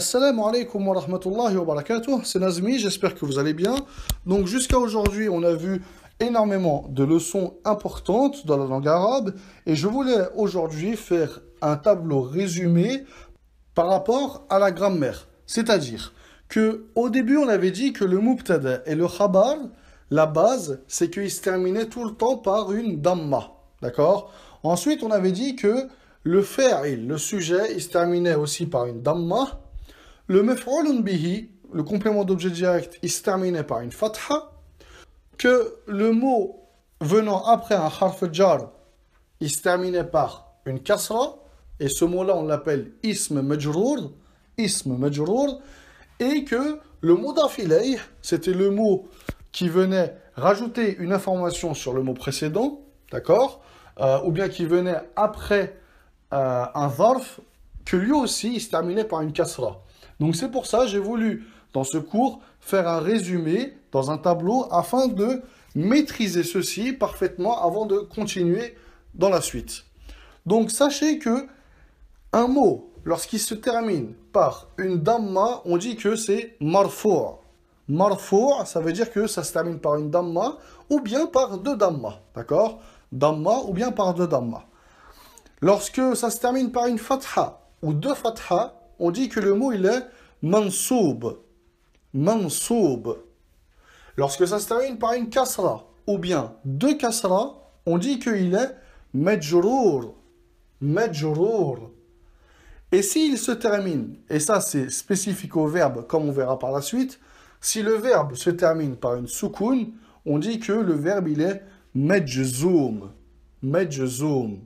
Assalamu alaikum wa rahmatullahi wa barakatuh, c'est Nazmi, j'espère que vous allez bien. Donc jusqu'à aujourd'hui, on a vu énormément de leçons importantes dans la langue arabe et je voulais aujourd'hui faire un tableau résumé par rapport à la grammaire. C'est-à-dire que au début, on avait dit que le mubtada et le khabar, la base, c'est qu'ils se terminaient tout le temps par une damma, d'accord Ensuite, on avait dit que le fa'il, le sujet, il se terminait aussi par une damma, le mef'oulun bihi, le complément d'objet direct, il se terminait par une fatha, que le mot venant après un harf jar, il se terminait par une kasra, et ce mot-là, on l'appelle ism majrour, ism majrour, et que le mot d'afilay, c'était le mot qui venait rajouter une information sur le mot précédent, d'accord euh, Ou bien qui venait après euh, un zarf que lui aussi, il se terminait par une kasra. Donc c'est pour ça, j'ai voulu, dans ce cours, faire un résumé dans un tableau afin de maîtriser ceci parfaitement avant de continuer dans la suite. Donc sachez que un mot, lorsqu'il se termine par une damma, on dit que c'est marfour. Marfour, ça veut dire que ça se termine par une damma ou bien par deux damma, d'accord Damma ou bien par deux damma. Lorsque ça se termine par une fatha, ou deux fatha, on dit que le mot il est mansoub. Mansoub. Lorsque ça se termine par une kasra ou bien deux kasra, on dit qu'il est majrour. Majrour. Et s'il se termine, et ça c'est spécifique au verbe comme on verra par la suite, si le verbe se termine par une soukoun, on dit que le verbe il est majzoum. Majzoum.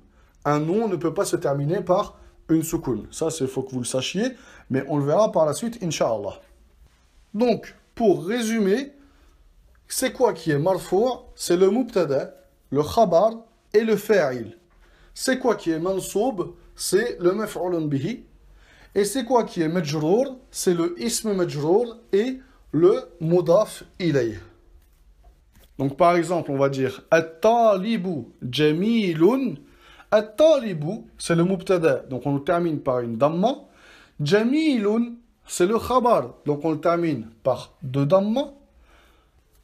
Un nom ne peut pas se terminer par une Ça, il faut que vous le sachiez, mais on le verra par la suite, inshallah. Donc, pour résumer, c'est quoi qui est marfour C'est le mubtada, le khabar et le fa'il. C'est quoi qui est mansoub C'est le maf'ulun bihi. Et c'est quoi qui est majrour C'est le ism majrour et le modaf ilay. Donc par exemple, on va dire at-talibu jamilun at c'est le mubtada, donc on le termine par une damma. Jamilun, c'est le khabar, donc on le termine par deux dammas.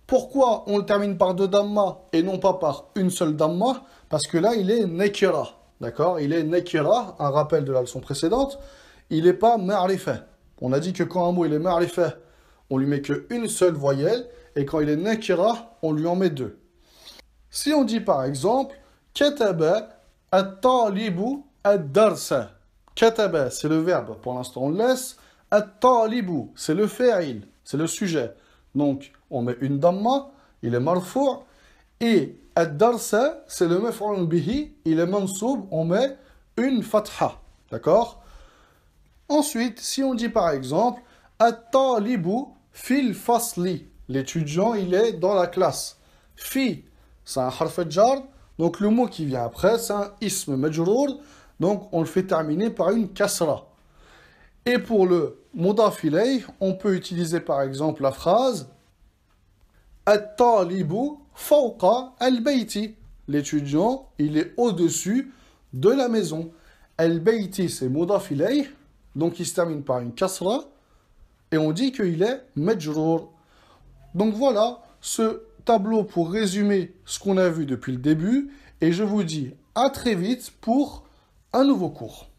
Pourquoi on le termine par deux dammas et non pas par une seule damma Parce que là, il est nekira, d'accord Il est nekira, un rappel de la leçon précédente. Il n'est pas ma'rifa. On a dit que quand un mot il est ma'rifa, on lui met qu'une seule voyelle, et quand il est nakira, on lui en met deux. Si on dit par exemple, kataba At-talibu ad c'est le verbe. Pour l'instant, on le laisse. at c'est le fa'il, c'est le sujet. Donc, on met une damma, il est marfou'. Et ad c'est le maf'oul il est mansoub, on met une fatha. D'accord Ensuite, si on dit par exemple At-talibu fil fasli. L'étudiant, il est dans la classe. Fi, c'est un harf donc le mot qui vient après, c'est un isme majrour, donc on le fait terminer par une kasra. Et pour le mudaf on peut utiliser par exemple la phrase At-talibu fawqa al-bayti. L'étudiant, il est au-dessus de la maison. Al-bayti, c'est mudaf donc il se termine par une kasra, et on dit qu'il est majrour. Donc voilà ce tableau pour résumer ce qu'on a vu depuis le début et je vous dis à très vite pour un nouveau cours.